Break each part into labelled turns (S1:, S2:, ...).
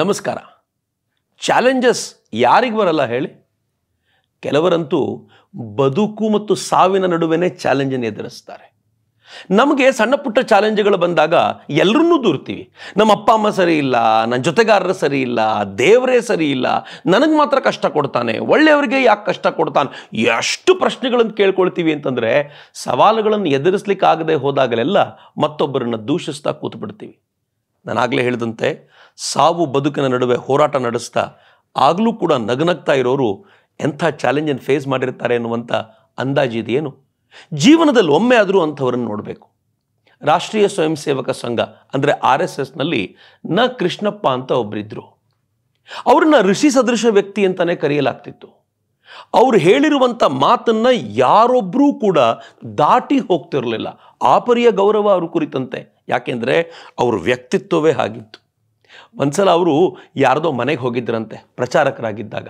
S1: ನಮಸ್ಕಾರ ಚಾಲೆಂಜಸ್ ಯಾರಿಗೆ ಬರಲ್ಲ ಹೇಳಿ ಕೆಲವರಂತೂ ಬದುಕು ಮತ್ತು ಸಾವಿನ ನಡುವೆನೇ ಚಾಲೆಂಜನ್ನು ಎದುರಿಸ್ತಾರೆ ನಮಗೆ ಸಣ್ಣ ಪುಟ್ಟ ಚಾಲೆಂಜ್ಗಳು ಬಂದಾಗ ಎಲ್ಲರನ್ನೂ ದೂರ್ತೀವಿ ನಮ್ಮ ಅಪ್ಪ ಅಮ್ಮ ಸರಿ ಇಲ್ಲ ನನ್ನ ಜೊತೆಗಾರರು ಸರಿ ಇಲ್ಲ ದೇವರೇ ಸರಿ ಇಲ್ಲ ನನಗೆ ಮಾತ್ರ ಕಷ್ಟ ಕೊಡ್ತಾನೆ ಒಳ್ಳೆಯವರಿಗೆ ಯಾಕೆ ಕಷ್ಟ ಕೊಡ್ತಾನೆ ಎಷ್ಟು ಪ್ರಶ್ನೆಗಳನ್ನು ಕೇಳ್ಕೊಳ್ತೀವಿ ಅಂತಂದರೆ ಸವಾಲುಗಳನ್ನು ಎದುರಿಸ್ಲಿಕ್ಕಾಗದೆ ಹೋದಾಗಲೆಲ್ಲ ಮತ್ತೊಬ್ಬರನ್ನು ದೂಷಿಸ್ತಾ ಕೂತ್ಬಿಡ್ತೀವಿ ನಾನಾಗಲೇ ಹೇಳಿದಂತೆ ಸಾವು ಬದುಕಿನ ನಡುವೆ ಹೋರಾಟ ನಡೆಸ್ತಾ ಆಗಲೂ ಕೂಡ ನಗನಗ್ತಾ ಇರೋರು ಎಂಥ ಚಾಲೆಂಜನ್ನು ಫೇಸ್ ಮಾಡಿರ್ತಾರೆ ಅನ್ನುವಂಥ ಅಂದಾಜಿದೆಯೇನು ಜೀವನದಲ್ಲಿ ಒಮ್ಮೆ ಆದರೂ ಅಂಥವರನ್ನು ನೋಡಬೇಕು ರಾಷ್ಟ್ರೀಯ ಸ್ವಯಂ ಸೇವಕ ಸಂಘ ಅಂದರೆ ಆರ್ ಎಸ್ ಎಸ್ನಲ್ಲಿ ನ ಕೃಷ್ಣಪ್ಪ ಅಂತ ಒಬ್ಬರಿದ್ದರು ಅವ್ರನ್ನ ಋಷಿ ಸದೃಶ ವ್ಯಕ್ತಿ ಅಂತಲೇ ಕರೆಯಲಾಗ್ತಿತ್ತು ಅವರು ಹೇಳಿರುವಂಥ ಮಾತನ್ನು ಯಾರೊಬ್ಬರೂ ಕೂಡ ದಾಟಿ ಹೋಗ್ತಿರಲಿಲ್ಲ ಆಪರಿಯ ಗೌರವ ಅವರು ಕುರಿತಂತೆ ಯಾಕೆಂದರೆ ಅವ್ರ ವ್ಯಕ್ತಿತ್ವವೇ ಆಗಿತ್ತು ಒಂದ್ಸಲ ಅವರು ಯಾರದೋ ಮನೆಗೆ ಹೋಗಿದ್ದರಂತೆ ಪ್ರಚಾರಕರಾಗಿದ್ದಾಗ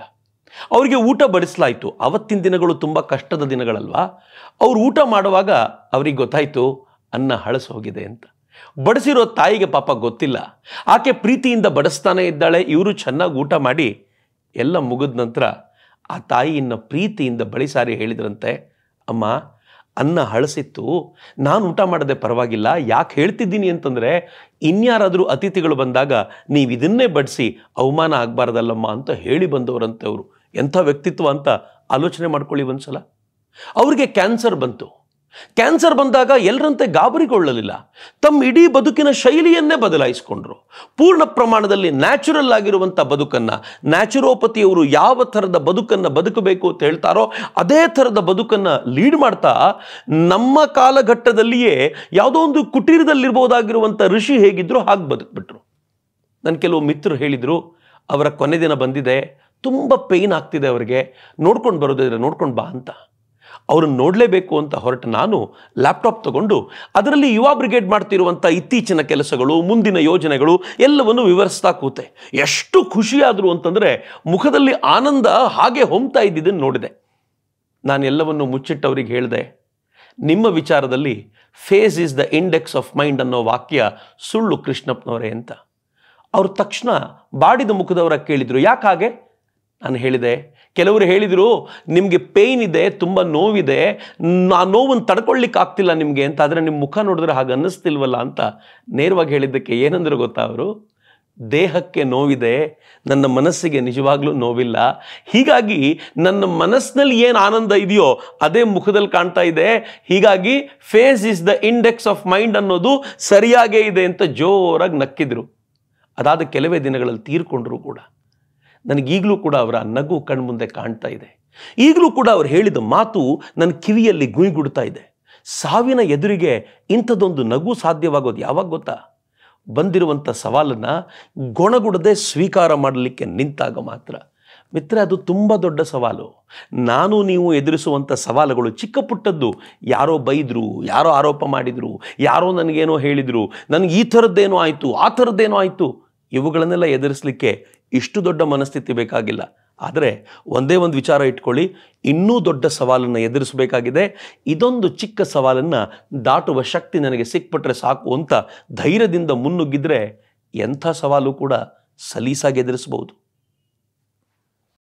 S1: ಅವರಿಗೆ ಊಟ ಬಡಿಸಲಾಯಿತು ಅವತ್ತಿನ ದಿನಗಳು ತುಂಬ ಕಷ್ಟದ ದಿನಗಳಲ್ವಾ ಅವರು ಊಟ ಮಾಡುವಾಗ ಅವರಿಗೆ ಗೊತ್ತಾಯಿತು ಅನ್ನ ಹಳಸು ಹೋಗಿದೆ ಅಂತ ಬಡಿಸಿರೋ ತಾಯಿಗೆ ಪಾಪ ಗೊತ್ತಿಲ್ಲ ಆಕೆ ಪ್ರೀತಿಯಿಂದ ಬಡಿಸ್ತಾನೆ ಇದ್ದಾಳೆ ಇವರು ಚೆನ್ನಾಗಿ ಊಟ ಮಾಡಿ ಎಲ್ಲ ಮುಗಿದ ನಂತರ ಆ ತಾಯಿಯನ್ನು ಪ್ರೀತಿಯಿಂದ ಬಳಿ ಸಾರಿ ಹೇಳಿದ್ರಂತೆ ಅಮ್ಮ ಅನ್ನ ಹಳಸಿತ್ತು ನಾನು ಊಟ ಮಾಡದೆ ಪರವಾಗಿಲ್ಲ ಯಾಕೆ ಹೇಳ್ತಿದ್ದೀನಿ ಅಂತಂದರೆ ಇನ್ಯಾರಾದರೂ ಅತಿಥಿಗಳು ಬಂದಾಗ ನೀವು ಇದನ್ನೇ ಬಡಿಸಿ ಅವಮಾನ ಆಗಬಾರ್ದಲ್ಲಮ್ಮ ಅಂತ ಹೇಳಿ ಬಂದವರಂತೆ ಅವರು ಎಂಥ ವ್ಯಕ್ತಿತ್ವ ಅಂತ ಆಲೋಚನೆ ಮಾಡ್ಕೊಳ್ಳಿ ಒಂದು ಸಲ ಅವ್ರಿಗೆ ಕ್ಯಾನ್ಸರ್ ಬಂತು ಕ್ಯಾನ್ಸರ್ ಬಂದಾಗ ಎಲ್ಲರಂತೆ ಗಾಬರಿಗೊಳ್ಳಲಿಲ್ಲ ತಮ್ಮ ಇಡೀ ಬದುಕಿನ ಶೈಲಿಯನ್ನೇ ಬದಲಾಯಿಸಿಕೊಂಡ್ರು ಪೂರ್ಣ ಪ್ರಮಾಣದಲ್ಲಿ ನ್ಯಾಚುರಲ್ ಆಗಿರುವಂಥ ಬದುಕನ್ನು ನ್ಯಾಚುರೋಪತಿಯವರು ಯಾವ ಥರದ ಬದುಕನ್ನು ಬದುಕಬೇಕು ಅಂತ ಹೇಳ್ತಾರೋ ಅದೇ ಥರದ ಬದುಕನ್ನು ಲೀಡ್ ಮಾಡ್ತಾ ನಮ್ಮ ಕಾಲಘಟ್ಟದಲ್ಲಿಯೇ ಯಾವುದೋ ಒಂದು ಕುಟೀರದಲ್ಲಿರ್ಬೋದಾಗಿರುವಂಥ ಋಷಿ ಹೇಗಿದ್ರು ಹಾಗೆ ಬದುಕ್ಬಿಟ್ರು ನನ್ನ ಕೆಲವು ಮಿತ್ರರು ಹೇಳಿದರು ಅವರ ಕೊನೆ ದಿನ ಬಂದಿದೆ ತುಂಬ ಪೇಯ್ನ್ ಆಗ್ತಿದೆ ಅವರಿಗೆ ನೋಡ್ಕೊಂಡು ಬರೋದಿದ್ರೆ ನೋಡ್ಕೊಂಡು ಬಾ ಅಂತ ಅವರನ್ನು ನೋಡಲೇಬೇಕು ಅಂತ ಹೊರಟ ನಾನು ಲ್ಯಾಪ್ಟಾಪ್ ತಗೊಂಡು ಅದರಲ್ಲಿ ಯುವ ಬ್ರಿಗೇಡ್ ಮಾಡ್ತಿರುವಂಥ ಇತ್ತೀಚಿನ ಕೆಲಸಗಳು ಮುಂದಿನ ಯೋಜನೆಗಳು ಎಲ್ಲವನ್ನು ವಿವರಿಸ್ತಾ ಕೂತೆ ಎಷ್ಟು ಖುಷಿಯಾದರು ಅಂತಂದರೆ ಮುಖದಲ್ಲಿ ಆನಂದ ಹಾಗೆ ಹೊಮ್ತಾ ಇದ್ದಿದ್ದನ್ನು ನೋಡಿದೆ ನಾನೆಲ್ಲವನ್ನು ಮುಚ್ಚಿಟ್ಟವರಿಗೆ ಹೇಳಿದೆ ನಿಮ್ಮ ವಿಚಾರದಲ್ಲಿ face is the index of mind ಅನ್ನೋ ವಾಕ್ಯ ಸುಳ್ಳು ಕೃಷ್ಣಪ್ಪನವರೇ ಅಂತ ಅವ್ರ ತಕ್ಷಣ ಬಾಡಿದ ಮುಖದವರ ಕೇಳಿದರು ಯಾಕಾಗೆ ನಾನು ಹೇಳಿದೆ ಕೆಲವರು ಹೇಳಿದರು ನಿಮಗೆ ಪೇಯ್ನ್ ಇದೆ ತುಂಬ ನೋವಿದೆ ಆ ನೋವನ್ನು ತಡ್ಕೊಳ್ಳಿಕ್ಕೆ ಆಗ್ತಿಲ್ಲ ನಿಮಗೆ ಅಂತ ಆದರೆ ನಿಮ್ಮ ಮುಖ ನೋಡಿದ್ರೆ ಹಾಗೆ ಅನ್ನಿಸ್ತಿಲ್ವಲ್ಲ ಅಂತ ನೇರವಾಗಿ ಹೇಳಿದ್ದಕ್ಕೆ ಏನಂದರು ಗೊತ್ತಾ ಅವರು ದೇಹಕ್ಕೆ ನೋವಿದೆ ನನ್ನ ಮನಸ್ಸಿಗೆ ನಿಜವಾಗ್ಲೂ ನೋವಿಲ್ಲ ಹೀಗಾಗಿ ನನ್ನ ಮನಸ್ಸಿನಲ್ಲಿ ಏನು ಆನಂದ ಇದೆಯೋ ಅದೇ ಮುಖದಲ್ಲಿ ಕಾಣ್ತಾ ಇದೆ ಹೀಗಾಗಿ face is the index of mind ಅನ್ನೋದು ಸರಿಯಾಗೇ ಇದೆ ಅಂತ ಜೋರಾಗಿ ನಕ್ಕಿದ್ರು ಅದಾದ ಕೆಲವೇ ದಿನಗಳಲ್ಲಿ ತೀರ್ಕೊಂಡ್ರು ಕೂಡ ನನಗೀಗಲೂ ಕೂಡ ಅವರ ನಗು ಕಣ್ಮುಂದೆ ಕಾಣ್ತಾ ಇದೆ ಈಗಲೂ ಕೂಡ ಅವರು ಹೇಳಿದ ಮಾತು ನನ್ನ ಕಿವಿಯಲ್ಲಿ ಗುಡ್ತಾ ಇದೆ ಸಾವಿನ ಎದುರಿಗೆ ಇಂಥದ್ದೊಂದು ನಗು ಸಾಧ್ಯವಾಗೋದು ಯಾವಾಗ ಗೊತ್ತಾ ಬಂದಿರುವಂಥ ಸವಾಲನ್ನು ಗೊಣಗುಡದೆ ಸ್ವೀಕಾರ ಮಾಡಲಿಕ್ಕೆ ನಿಂತಾಗ ಮಾತ್ರ ಮಿತ್ರ ಅದು ತುಂಬ ದೊಡ್ಡ ಸವಾಲು ನಾನು ನೀವು ಎದುರಿಸುವಂಥ ಸವಾಲುಗಳು ಚಿಕ್ಕ ಪುಟ್ಟದ್ದು ಯಾರೋ ಬೈದರು ಯಾರೋ ಆರೋಪ ಮಾಡಿದರು ಯಾರೋ ನನಗೇನೋ ಹೇಳಿದರು ನನಗೆ ಈ ಥರದ್ದೇನೋ ಆಯಿತು ಆ ಥರದ್ದೇನೋ ಆಯಿತು ಇವುಗಳನ್ನೆಲ್ಲ ಎದುರಿಸಲಿಕ್ಕೆ ಇಷ್ಟು ದೊಡ್ಡ ಮನಸ್ಥಿತಿ ಬೇಕಾಗಿಲ್ಲ ಆದರೆ ಒಂದೇ ಒಂದು ವಿಚಾರ ಇಟ್ಕೊಳ್ಳಿ ಇನ್ನೂ ದೊಡ್ಡ ಸವಾಲನ್ನು ಎದುರಿಸಬೇಕಾಗಿದೆ ಇದೊಂದು ಚಿಕ್ಕ ಸವಾಲನ್ನು ದಾಟುವ ಶಕ್ತಿ ನನಗೆ ಸಿಕ್ಬಿಟ್ರೆ ಸಾಕು ಅಂತ ಧೈರ್ಯದಿಂದ ಮುನ್ನುಗ್ಗಿದ್ರೆ ಎಂಥ ಸವಾಲು ಕೂಡ ಸಲೀಸಾಗಿ ಎದುರಿಸಬಹುದು